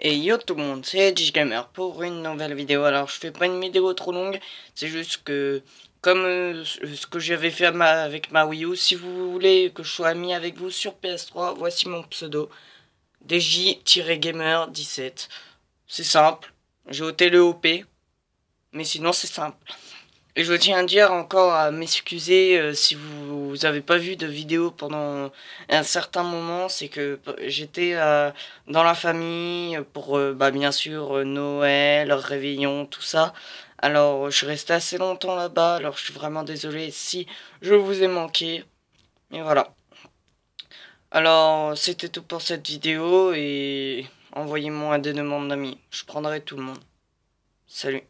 Et yo tout le monde, c'est Gamer pour une nouvelle vidéo. Alors je fais pas une vidéo trop longue, c'est juste que comme euh, ce que j'avais fait avec ma Wii U, si vous voulez que je sois ami avec vous sur PS3, voici mon pseudo DJ-Gamer17. C'est simple, j'ai ôté le OP, mais sinon c'est simple. Et Je tiens à dire encore à m'excuser euh, si vous n'avez pas vu de vidéo pendant un certain moment, c'est que j'étais euh, dans la famille pour euh, bah, bien sûr Noël, réveillon, tout ça. Alors je suis resté assez longtemps là-bas, alors je suis vraiment désolé si je vous ai manqué. Et voilà. Alors c'était tout pour cette vidéo et envoyez-moi des demandes d'amis, je prendrai tout le monde. Salut